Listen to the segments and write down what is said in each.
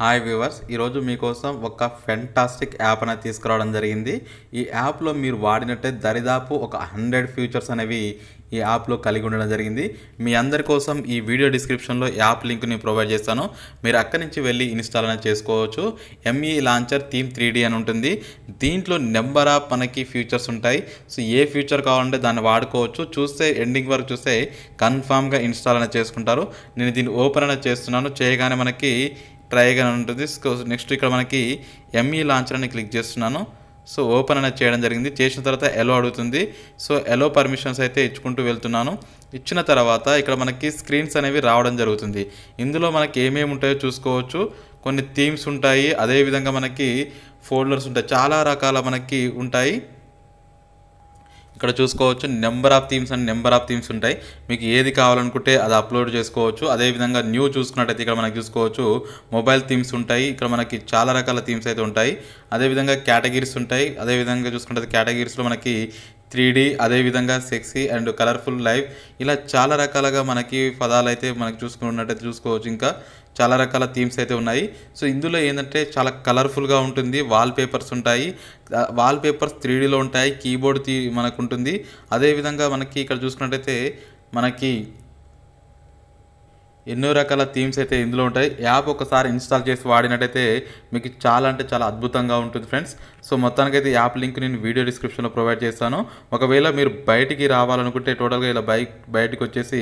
hi viewers ఈరోజు మీకోసం ఒక ఫెంటాస్టిక్ యాప్ అనేది తీసుకురావడం జరిగింది ఈ యాప్లో మీరు వాడినట్టే దరిదాపు ఒక హండ్రెడ్ ఫ్యూచర్స్ అనేవి ఈ యాప్లో కలిగి ఉండడం జరిగింది మీ అందరి కోసం ఈ వీడియో డిస్క్రిప్షన్లో యాప్ లింక్ని ప్రొవైడ్ చేస్తాను మీరు అక్కడి నుంచి వెళ్ళి ఇన్స్టాల్ అనేది చేసుకోవచ్చు ME launcher theme three D అని ఉంటుంది దీంట్లో నెంబర్ ఆఫ్ మనకి ఫ్యూచర్స్ ఉంటాయి సో ఏ ఫ్యూచర్ కావాలంటే దాన్ని వాడుకోవచ్చు చూస్తే ఎండింగ్ వరకు చూస్తే కన్ఫామ్గా ఇన్స్టాల్ అనేది చేసుకుంటారు నేను దీన్ని ఓపెన్ అనేది చేస్తున్నాను చేయగానే మనకి ట్రైగా ఉంటుంది సో నెక్స్ట్ ఇక్కడ మనకి ఎంఈ లాంచర్ e అని క్లిక్ చేస్తున్నాను సో ఓపెన్ అనేది చేయడం జరిగింది చేసిన తర్వాత ఎలో అడుగుతుంది సో ఎలో పర్మిషన్స్ అయితే ఇచ్చుకుంటూ వెళ్తున్నాను ఇచ్చిన తర్వాత ఇక్కడ మనకి స్క్రీన్స్ అనేవి రావడం జరుగుతుంది ఇందులో మనకి ఏమేమి ఉంటాయో చూసుకోవచ్చు కొన్ని థీమ్స్ ఉంటాయి అదేవిధంగా మనకి ఫోల్డర్స్ ఉంటాయి చాలా రకాల మనకి ఉంటాయి ఇక్కడ చూసుకోవచ్చు number of themes and number of themes ఉంటాయి మీకు ఏది కావాలనుకుంటే అది అప్లోడ్ చేసుకోవచ్చు అదేవిధంగా న్యూ చూసుకున్నట్టయితే ఇక్కడ మనకి చూసుకోవచ్చు మొబైల్ థీమ్స్ ఉంటాయి ఇక్కడ మనకి చాలా రకాల థీమ్స్ అయితే ఉంటాయి అదేవిధంగా కేటగిరీస్ ఉంటాయి అదేవిధంగా చూసుకుంటే కేటగిరీస్లో మనకి త్రీ డీ అదేవిధంగా సెక్సీ అండ్ కలర్ఫుల్ లైఫ్ ఇలా చాలా రకాలుగా మనకి పదాలు అయితే మనకి చూసుకున్నట్టయితే చూసుకోవచ్చు ఇంకా చాలా రకాల థీమ్స్ అయితే ఉన్నాయి సో ఇందులో ఏంటంటే చాలా కలర్ఫుల్గా ఉంటుంది వాల్ పేపర్స్ ఉంటాయి వాల్ పేపర్స్ త్రీ డీలో ఉంటాయి కీబోర్డ్ మనకు ఉంటుంది అదేవిధంగా మనకి ఇక్కడ చూసుకున్నట్టయితే మనకి ఎన్నో రకాల థీమ్స్ అయితే ఇందులో ఉంటాయి యాప్ ఒకసారి ఇన్స్టాల్ చేసి వాడినట్టయితే మీకు చాలా అంటే చాలా అద్భుతంగా ఉంటుంది ఫ్రెండ్స్ సో మొత్తానికి అయితే యాప్ లింక్ నేను వీడియో డిస్క్రిప్షన్లో ప్రొవైడ్ చేస్తాను ఒకవేళ మీరు బయటికి రావాలనుకుంటే టోటల్గా ఇలా బైక్ బయటకు వచ్చేసి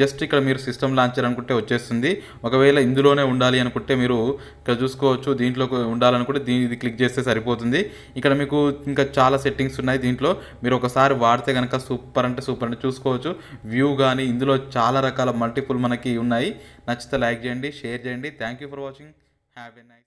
జస్ట్ ఇక్కడ మీరు సిస్టమ్ లాంచర్ అనుకుంటే వచ్చేస్తుంది ఒకవేళ ఇందులోనే ఉండాలి అనుకుంటే మీరు ఇక్కడ చూసుకోవచ్చు దీంట్లో ఉండాలనుకుంటే దీని ఇది క్లిక్ చేస్తే సరిపోతుంది ఇక్కడ మీకు ఇంకా చాలా సెట్టింగ్స్ ఉన్నాయి దీంట్లో మీరు ఒకసారి వాడితే కనుక సూపర్ అంటే సూపర్ అంటే చూసుకోవచ్చు వ్యూ కానీ ఇందులో చాలా రకాల మల్టిపుల్ మనకి ఉన్నాయి నచ్చితే లైక్ చేయండి షేర్ చేయండి thank you for watching happy night